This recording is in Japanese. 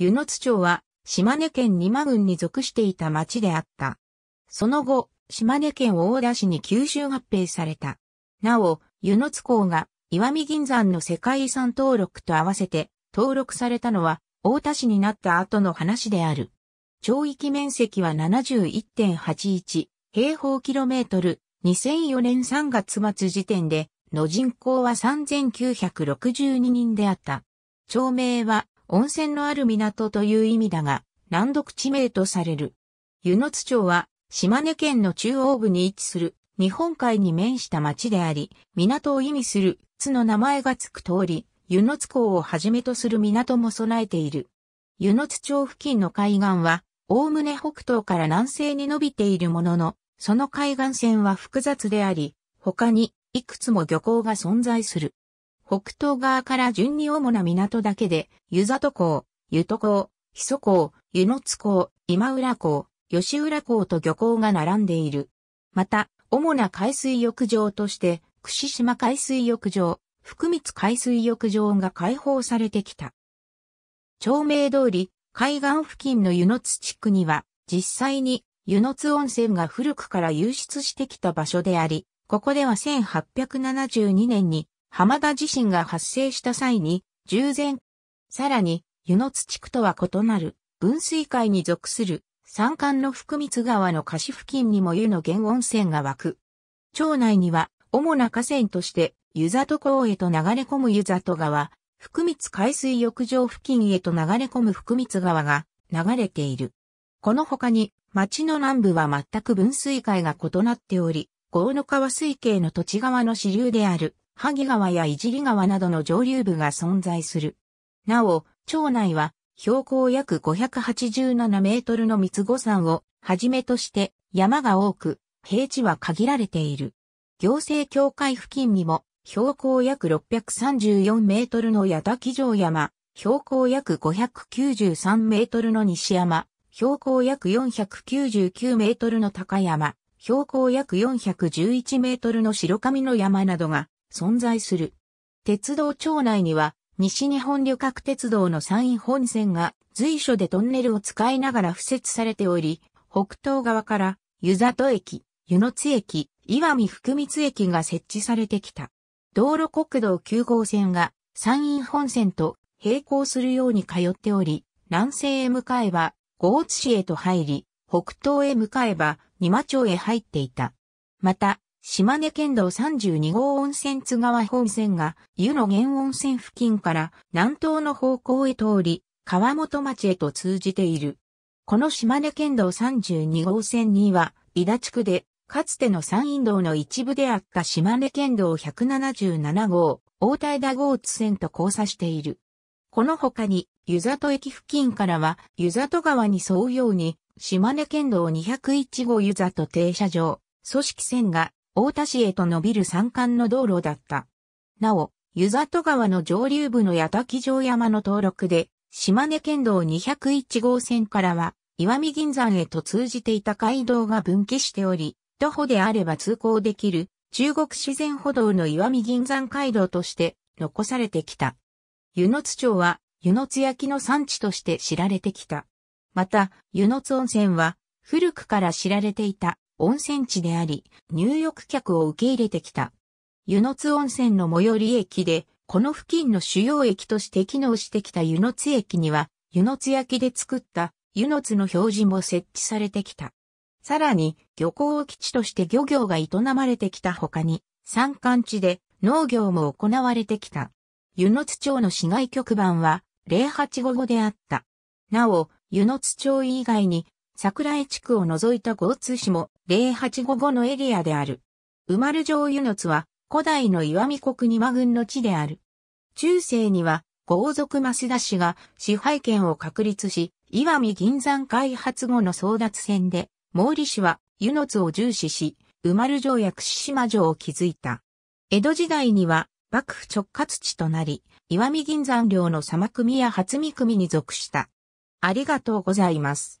湯野津町は、島根県二間郡に属していた町であった。その後、島根県大田市に九州合併された。なお、湯野津港が岩見銀山の世界遺産登録と合わせて登録されたのは大田市になった後の話である。町域面積は71.81平方キロメートル2004年3月末時点での人口は3962人であった。町名は温泉のある港という意味だが、難読地名とされる。湯野津町は、島根県の中央部に位置する、日本海に面した町であり、港を意味する津の名前がつく通り、湯野津港をはじめとする港も備えている。湯野津町付近の海岸は、おおむね北東から南西に伸びているものの、その海岸線は複雑であり、他にいくつも漁港が存在する。北東側から順に主な港だけで、湯里港、湯戸港、木曽港、湯野津港、今浦港、吉浦港と漁港が並んでいる。また、主な海水浴場として、串島海水浴場、福光海水浴場が開放されてきた。町名通り、海岸付近の湯の津地区には、実際に湯の津温泉が古くから湧出してきた場所であり、ここでは1872年に浜田地震が発生した際に、従前、さらに、湯の津地区とは異なる、分水海に属する、山間の福光川の貸し付近にも湯の源温泉が湧く。町内には、主な河川として、湯里港へと流れ込む湯里川、福光海水浴場付近へと流れ込む福光川が流れている。この他に、町の南部は全く分水海が異なっており、河の川水系の土地側の支流である、萩川やいじり川などの上流部が存在する。なお、町内は標高約587メートルの三つ五山をはじめとして山が多く、平地は限られている。行政協会付近にも標高約634メートルの矢滝城山、標高約593メートルの西山、標高約499メートルの高山、標高約411メートルの白神の山などが存在する。鉄道町内には、西日本旅客鉄道の山陰本線が随所でトンネルを使いながら敷設されており、北東側から湯里駅、湯野津駅、岩見福光駅が設置されてきた。道路国道9号線が山陰本線と並行するように通っており、南西へ向かえば、豪津市へと入り、北東へ向かえば、二間町へ入っていた。また、島根県道32号温泉津川本線が湯の源温泉付近から南東の方向へ通り、川本町へと通じている。この島根県道32号線には、伊田地区で、かつての山陰道の一部であった島根県道177号、大田田号津線と交差している。この他に、湯里駅付近からは、湯里川に沿うように、島根県道201号湯里停車場、組織線が大田市へと伸びる山間の道路だった。なお、湯里川の上流部の矢滝城山の登録で、島根県道201号線からは、岩見銀山へと通じていた街道が分岐しており、徒歩であれば通行できる、中国自然歩道の岩見銀山街道として残されてきた。湯野津町は湯野津焼の産地として知られてきた。また、湯野津温泉は古くから知られていた温泉地であり、入浴客を受け入れてきた。湯の津温泉の最寄り駅で、この付近の主要駅として機能してきた湯の津駅には、湯の津焼きで作った湯の津の表示も設置されてきた。さらに、漁港を基地として漁業が営まれてきた他に、山間地で農業も行われてきた。湯の津町の市街局番は、0855であった。なお、湯の津町以外に桜江地区を除いた豪通市も0855のエリアである。生まる城湯の津は古代の岩見国二間郡の地である。中世には豪族増田氏が支配権を確立し、岩見銀山開発後の争奪戦で、毛利氏は湯の津を重視し、埋まる城や串島城を築いた。江戸時代には幕府直轄地となり、岩見銀山領の様組や初見組に属した。ありがとうございます。